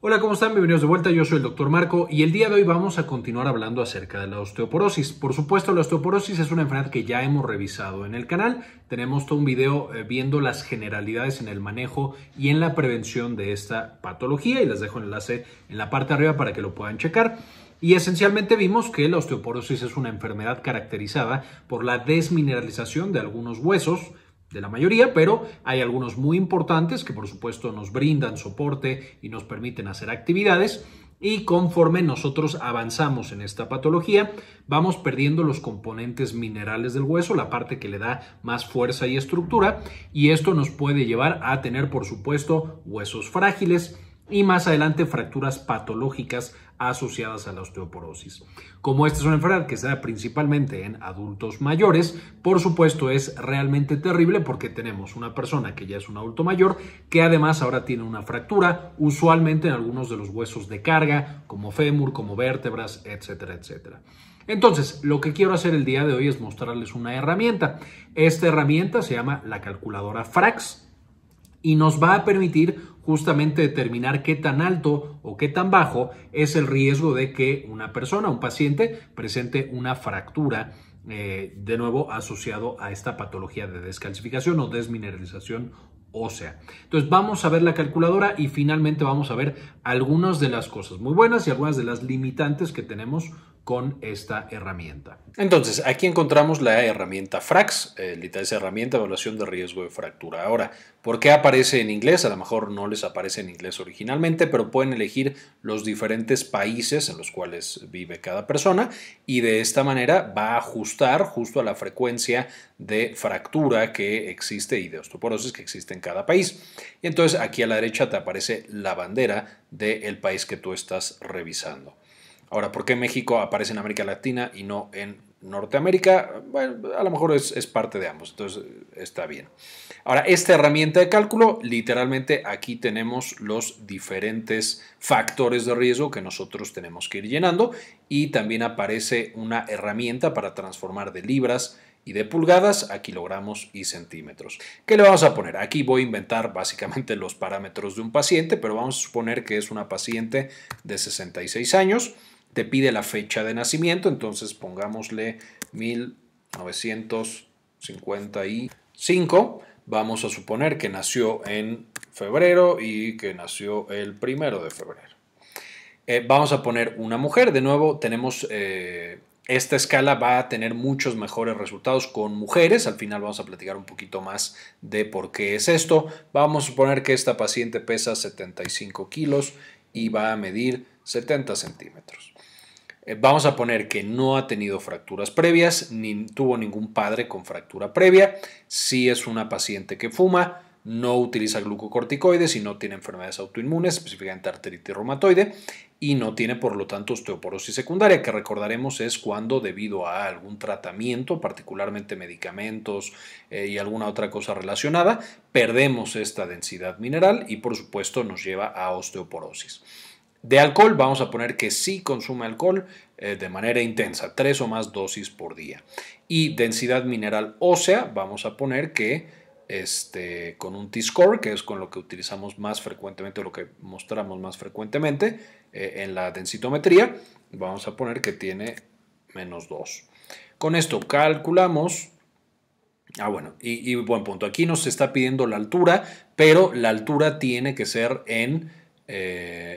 Hola, ¿cómo están? Bienvenidos de vuelta. Yo soy el doctor Marco y el día de hoy vamos a continuar hablando acerca de la osteoporosis. Por supuesto, la osteoporosis es una enfermedad que ya hemos revisado en el canal. Tenemos todo un video eh, viendo las generalidades en el manejo y en la prevención de esta patología y les dejo el enlace en la parte de arriba para que lo puedan checar. Y esencialmente vimos que la osteoporosis es una enfermedad caracterizada por la desmineralización de algunos huesos, de la mayoría, pero hay algunos muy importantes que por supuesto nos brindan soporte y nos permiten hacer actividades y conforme nosotros avanzamos en esta patología, vamos perdiendo los componentes minerales del hueso, la parte que le da más fuerza y estructura, y esto nos puede llevar a tener, por supuesto, huesos frágiles y más adelante fracturas patológicas asociadas a la osteoporosis. Como esta es una enfermedad que se da principalmente en adultos mayores, por supuesto es realmente terrible porque tenemos una persona que ya es un adulto mayor que además ahora tiene una fractura, usualmente en algunos de los huesos de carga, como fémur, como vértebras, etcétera, etcétera. Entonces, lo que quiero hacer el día de hoy es mostrarles una herramienta. Esta herramienta se llama la calculadora Frax y nos va a permitir justamente determinar qué tan alto o qué tan bajo es el riesgo de que una persona, un paciente, presente una fractura eh, de nuevo asociado a esta patología de descalcificación o desmineralización ósea. Entonces vamos a ver la calculadora y finalmente vamos a ver algunas de las cosas muy buenas y algunas de las limitantes que tenemos con esta herramienta. Entonces, aquí encontramos la herramienta FRAX, eh, herramienta de evaluación de riesgo de fractura. Ahora, ¿por qué aparece en inglés? A lo mejor no les aparece en inglés originalmente, pero pueden elegir los diferentes países en los cuales vive cada persona y de esta manera va a ajustar justo a la frecuencia de fractura que existe y de osteoporosis que existe en cada país. Y entonces aquí a la derecha te aparece la bandera del país que tú estás revisando. Ahora, ¿por qué México aparece en América Latina y no en Norteamérica? Bueno, a lo mejor es, es, parte de ambos, entonces eh, está bien. Ahora, esta herramienta de cálculo, literalmente aquí tenemos los diferentes factores de riesgo que nosotros tenemos que ir llenando y también aparece una herramienta para transformar de libras y de pulgadas a kilogramos y centímetros. ¿Qué le vamos a poner? Aquí voy a inventar básicamente los parámetros de un paciente, pero vamos a suponer que es una paciente de 66 años te pide la fecha de nacimiento, entonces pongámosle 1955. Vamos a suponer que nació en febrero y que nació el primero de febrero. Eh, vamos a poner una mujer. De nuevo, tenemos eh, esta escala va a tener muchos mejores resultados con mujeres. Al final vamos a platicar un poquito más de por qué es esto. Vamos a suponer que esta paciente pesa 75 kilos y va a medir 70 centímetros. Eh, vamos a poner que no ha tenido fracturas previas, ni tuvo ningún padre con fractura previa, si es una paciente que fuma, no utiliza glucocorticoides y no tiene enfermedades autoinmunes, específicamente artritis reumatoide, y no tiene por lo tanto osteoporosis secundaria, que recordaremos es cuando debido a algún tratamiento, particularmente medicamentos eh, y alguna otra cosa relacionada, perdemos esta densidad mineral y por supuesto nos lleva a osteoporosis. De alcohol vamos a poner que sí consume alcohol eh, de manera intensa, tres o más dosis por día. Y densidad mineral ósea vamos a poner que este, con un T-score, que es con lo que utilizamos más frecuentemente, lo que mostramos más frecuentemente eh, en la densitometría, vamos a poner que tiene menos 2. Con esto calculamos Ah, bueno, y, buen punto. Aquí nos está pidiendo la altura, pero la altura tiene que ser en, eh,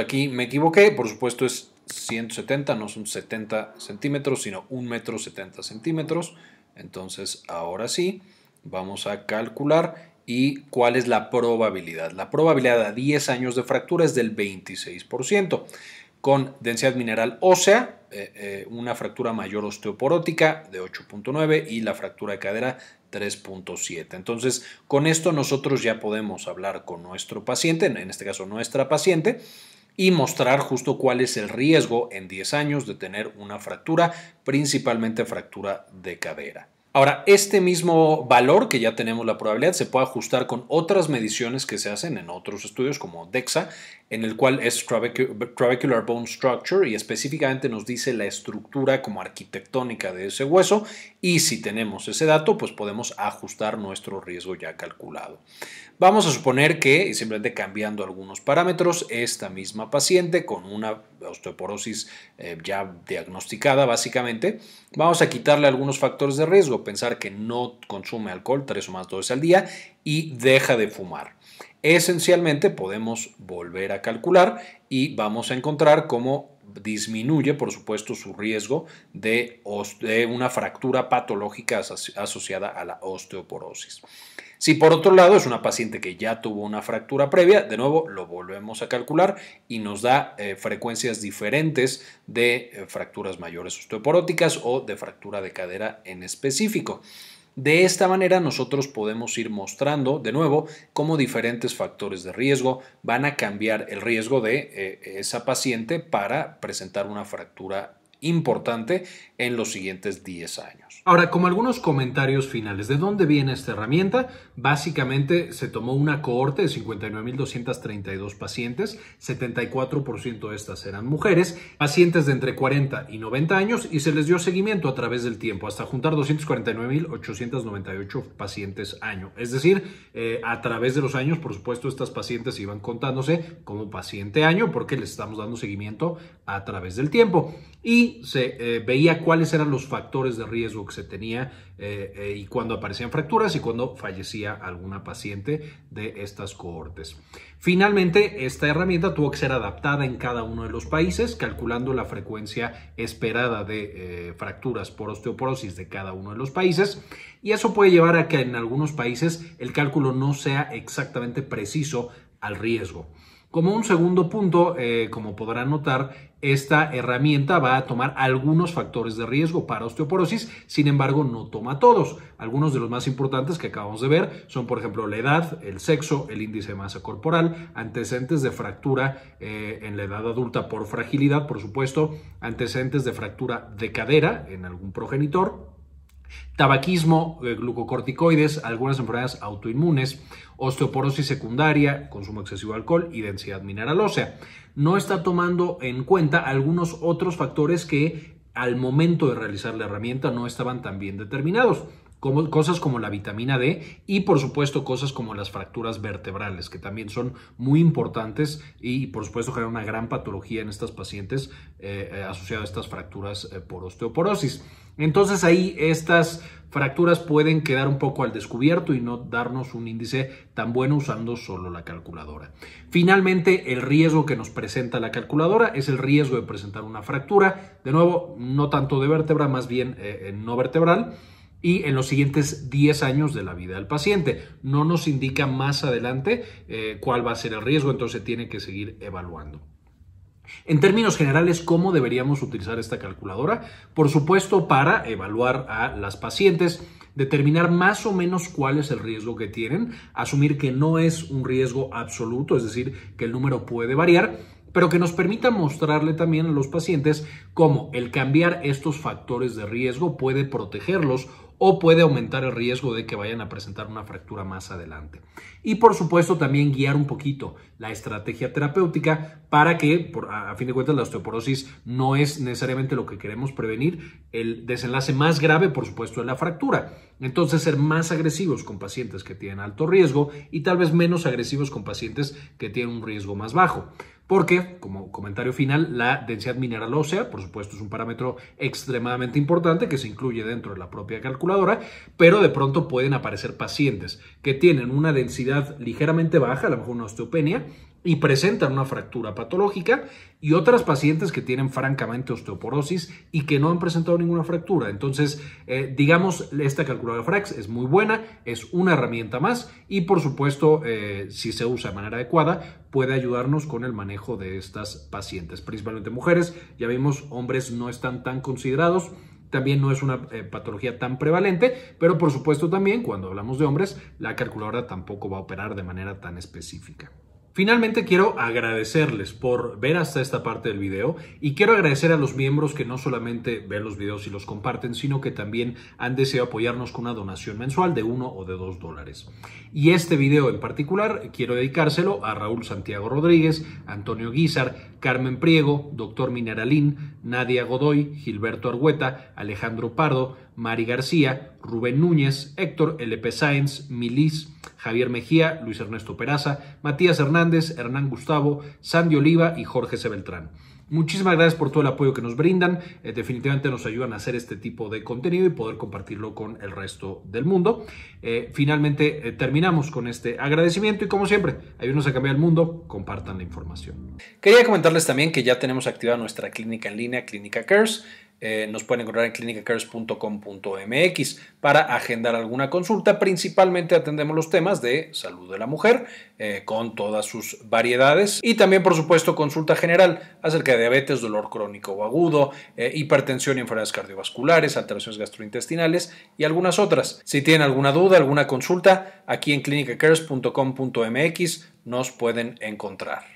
aquí me equivoqué, por supuesto es 170, no son 70 centímetros, sino 1 metro 70 centímetros. Entonces, ahora sí, vamos a calcular y cuál es la probabilidad. La probabilidad a 10 años de fractura es del 26%. Con densidad mineral ósea, eh, eh, una fractura mayor osteoporótica de 8.9 y la fractura de cadera 3.7. Entonces, con esto nosotros ya podemos hablar con nuestro paciente, en este caso nuestra paciente, y mostrar justo cuál es el riesgo en 10 años de tener una fractura, principalmente fractura de cadera. Ahora, este mismo valor que ya tenemos la probabilidad se puede ajustar con otras mediciones que se hacen en otros estudios como DEXA en el cual es Trabecular Bone Structure y específicamente nos dice la estructura como arquitectónica de ese hueso y si tenemos ese dato pues podemos ajustar nuestro riesgo ya calculado. Vamos a suponer que, simplemente cambiando algunos parámetros, esta misma paciente con una osteoporosis eh, ya diagnosticada básicamente, vamos a quitarle algunos factores de riesgo, pensar que no consume alcohol tres o más veces al día y deja de fumar. Esencialmente podemos volver a calcular y vamos a encontrar cómo disminuye, por supuesto, su riesgo de, una fractura patológica asociada a la osteoporosis. Si por otro lado es una paciente que ya tuvo una fractura previa, de nuevo lo volvemos a calcular y nos da eh, frecuencias diferentes de eh, fracturas mayores osteoporóticas o de fractura de cadera en específico. De esta manera nosotros podemos ir mostrando de nuevo cómo diferentes factores de riesgo van a cambiar el riesgo de eh, esa paciente para presentar una fractura importante en los siguientes 10 años. Ahora, como algunos comentarios finales, ¿de dónde viene esta herramienta? Básicamente se tomó una cohorte de 59.232 pacientes, 74% de estas eran mujeres, pacientes de entre 40 y 90 años y se les dio seguimiento a través del tiempo hasta juntar 249.898 pacientes año. Es decir, eh, a través de los años, por supuesto, estas pacientes iban contándose como paciente año porque les estamos dando seguimiento a través del tiempo y se eh, veía cuáles eran los factores de riesgo que se tenía eh, eh, y cuando aparecían fracturas y cuando fallecía alguna paciente de estas cohortes. Finalmente, esta herramienta tuvo que ser adaptada en cada uno de los países, calculando la frecuencia esperada de fracturas por osteoporosis de cada uno de los países y eso puede llevar a que en algunos países el cálculo no sea exactamente preciso al riesgo. Como un segundo punto, eh, como podrán notar, esta herramienta va a tomar algunos factores de riesgo para osteoporosis, sin embargo no toma todos. Algunos de los más importantes que acabamos de ver son, por ejemplo, la edad, el sexo, el índice de masa corporal, antecedentes de fractura eh, en la edad adulta por fragilidad, por supuesto, antecedentes de fractura de cadera en algún progenitor, Tabaquismo, eh, glucocorticoides, algunas enfermedades autoinmunes, osteoporosis secundaria, consumo excesivo de alcohol y densidad mineral ósea. No está tomando en cuenta algunos otros factores que al momento de realizar la herramienta no estaban tan bien determinados cosas como la vitamina D y por supuesto cosas como las fracturas vertebrales, que también son muy importantes y por supuesto generan una gran patología en estas pacientes eh, eh a estas fracturas eh, por osteoporosis. Entonces ahí estas fracturas pueden quedar un poco al descubierto y no darnos un índice tan bueno usando solo la calculadora. Finalmente, el riesgo que nos presenta la calculadora es el riesgo de presentar una fractura, de nuevo, no tanto de vértebra, más bien eh, no vertebral y en los siguientes 10 años de la vida del paciente. No nos indica más adelante eh, cuál va a ser el riesgo, entonces tiene que seguir evaluando. En términos generales, ¿cómo deberíamos utilizar esta calculadora? Por supuesto, para evaluar a las pacientes, determinar más o menos cuál es el riesgo que tienen, asumir que no es un riesgo absoluto, es decir, que el número puede variar, pero que nos permita mostrarle también a los pacientes cómo el cambiar estos factores de riesgo puede protegerlos o puede aumentar el riesgo de que vayan a presentar una fractura más adelante. Y por supuesto también guiar un poquito la estrategia terapéutica para que, a fin de cuentas, la osteoporosis no es necesariamente lo que queremos prevenir. El desenlace más grave, por supuesto, es la fractura. Entonces, ser más agresivos con pacientes que tienen alto riesgo y tal vez menos agresivos con pacientes que tienen un riesgo más bajo. Porque, como comentario final, la densidad mineral ósea, por supuesto, es un parámetro extremadamente importante que se incluye dentro de la propia calculadora, pero de pronto pueden aparecer pacientes que tienen una densidad ligeramente baja, a lo mejor una osteopenia, y presentan una fractura patológica y otras pacientes que tienen francamente osteoporosis y que no han presentado ninguna fractura. Entonces, eh, digamos, esta calculadora FRAX es muy buena, es una herramienta más y por supuesto, eh, si se usa de manera adecuada, puede ayudarnos con el manejo de estas pacientes, principalmente mujeres. Ya vimos, hombres no están tan considerados también no es una eh, patología tan prevalente, pero por supuesto también cuando hablamos de hombres, la calculadora tampoco va a operar de manera tan específica. Finalmente quiero agradecerles por ver hasta esta parte del video y quiero agradecer a los miembros que no solamente ven los videos y los comparten, sino que también han deseado apoyarnos con una donación mensual de uno o de dos dólares. Y este video en particular quiero dedicárselo a Raúl Santiago Rodríguez, Antonio Guizar, Carmen Priego, Doctor Mineralín, Nadia Godoy, Gilberto Argueta, Alejandro Pardo, Mari García, Rubén Núñez, Héctor L.P. Sáenz, Milis, Javier Mejía, Luis Ernesto Peraza, Matías Hernández, Hernán Gustavo, Sandy Oliva y Jorge C. Beltrán. Muchísimas gracias por todo el apoyo que nos brindan. Eh, definitivamente nos ayudan a hacer este tipo de contenido y poder compartirlo con el resto del mundo. Eh, finalmente eh, terminamos con este agradecimiento y como siempre, ayúdenos a cambiar el mundo, compartan la información. Quería comentarles también que ya tenemos activada nuestra clínica en línea, Clínica Cares. Eh, nos pueden encontrar en clinicacares.com.mx para agendar alguna consulta. Principalmente atendemos los temas de salud de la mujer eh, con todas sus variedades y también, por supuesto, consulta general acerca de diabetes, dolor crónico o agudo, eh, hipertensión y enfermedades cardiovasculares, alteraciones gastrointestinales y algunas otras. Si tienen alguna duda, alguna consulta, aquí en clinicacares.com.mx nos pueden encontrar.